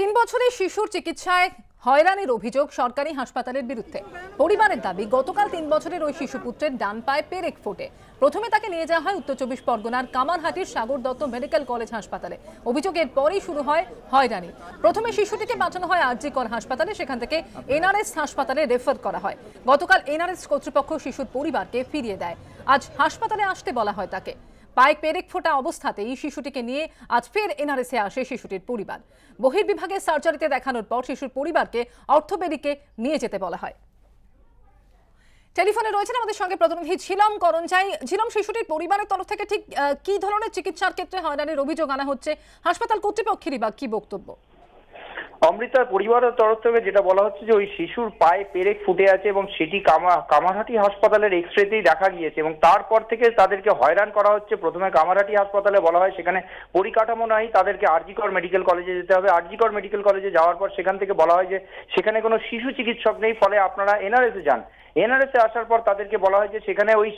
তিন বছরের শিশুর চিকিৎসায় হয়রানির অভিযোগ সরকারি হাসপাতালের বিরুদ্ধে পরিবারের দাবি গতকাল তিন বছরের ওই শিশুপুত্রের ডান পায়ে পেরেক ফোটে প্রথমে তাকে নিয়ে যাওয়া হয় উত্তর চব্বিশ পরগনার কামারহাটির সাগর দত্ত মেডিকেল কলেজ হাসপাতালে অভিযোগের পরেই শুরু হয় হয়রানি প্রথমে শিশুটিকে পাঠানো হয় আরজিকর হাসপাতালে সেখান থেকে এনআরএস হাসপাতালে রেফার করা হয় গতকাল এনআরএস কর্তৃপক্ষ শিশুর পরিবারকে ফিরিয়ে দেয় আজ হাসপাতালে আসতে বলা হয় তাকে পায়ে পেরেক ফোটা অবস্থাতেই শিশুটিকে নিয়ে আজ ফের এনআরএসে আসে শিশুটির পরিবার বিভাগে সার্জারিতে দেখানোর পর শিশুর পরিবারকে অর্থোপেডিকে নিয়ে যেতে বলা হয় টেলিফোনে রয়েছেন আমাদের সঙ্গে প্রতিনিধি ঝিলম করঞ্জাই ঝিলম শিশুটির পরিবারের তরফ থেকে ঠিক কি ধরনের চিকিৎসার ক্ষেত্রে হয়রানির অভিযোগ আনা হচ্ছে হাসপাতাল কর্তৃপক্ষেরই বা কি বক্তব্য অমৃতার পরিবারের তরফ থেকে যেটা বলা হচ্ছে যে ওই শিশুর পায়ে পেরেক ফুটে আছে এবং সেটি কামা কামারহাটি হাসপাতালের এক্স রেতেই দেখা গিয়েছে এবং তারপর থেকে তাদেরকে হয়রান করা হচ্ছে প্রথমে কামারহাটি হাসপাতালে বলা হয় সেখানে পরিকাঠামো নাই তাদেরকে আরজিকর মেডিকেল কলেজে যেতে হবে আরজিকর মেডিকেল কলেজে যাওয়ার পর সেখান থেকে বলা হয় যে সেখানে কোনো শিশু চিকিৎসক নেই ফলে আপনারা এনআরএসে যান এনআরএসে আসার পর তাদেরকে বলা হয় যে সেখানে ওই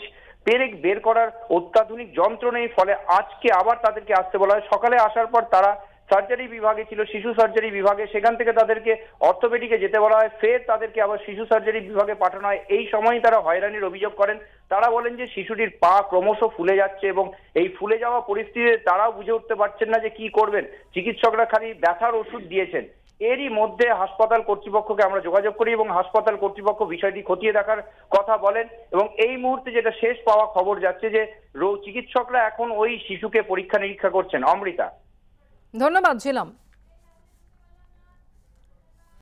পেরেক বের করার অত্যাধুনিক যন্ত্র নেই ফলে আজকে আবার তাদেরকে আসতে বলা হয় সকালে আসার পর তারা সার্জারি বিভাগে ছিল শিশু সার্জারি বিভাগে সেখান থেকে তাদেরকে অর্থোপেডিকে যেতে বলা হয় ফের তাদেরকে আবার শিশু সার্জারি বিভাগে পাঠানো হয় এই সময় তারা হয়রানির অভিযোগ করেন তারা বলেন যে শিশুটির পা ক্রমশ ফুলে যাচ্ছে এবং এই ফুলে যাওয়া পরিস্থিতিতে তারাও বুঝে উঠতে পারছেন না যে কি করবেন চিকিৎসকরা খালি ব্যথার ওষুধ দিয়েছেন এরই মধ্যে হাসপাতাল কর্তৃপক্ষকে আমরা যোগাযোগ করি এবং হাসপাতাল কর্তৃপক্ষ বিষয়টি খতিয়ে দেখার কথা বলেন এবং এই মুহূর্তে যেটা শেষ পাওয়া খবর যাচ্ছে যে চিকিৎসকরা এখন ওই শিশুকে পরীক্ষা নিরীক্ষা করছেন অমৃতা ধন্যবাদ ছিলাম